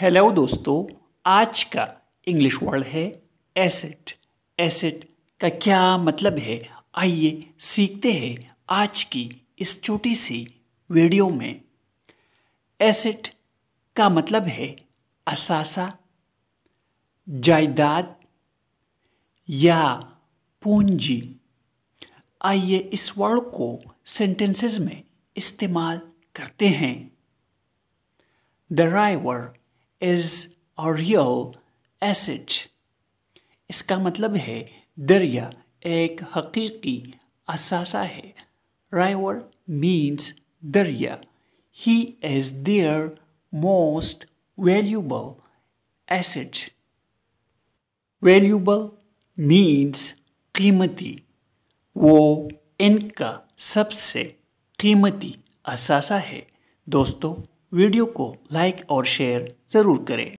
hello दोस्तों आज का इंग्लिश वर्ड है एसेट एसेट का क्या मतलब है आइए सीखते हैं आज की इस छोटी सी वीडियो में एसेट का मतलब है असासा जायदाद या पूंजी आइए इस वर्ड को सेंटेंसेस में इस्तेमाल करते हैं the driver is a real asset इसका मतलब है दरिया एक हकीकी असासा है राइवर मीन्स दरिया he is their most valuable asset valuable means कीमती वो इनका सबसे कीमती असासा है दोस्तों वीडियो को लाइक और शेयर ज़रूर करें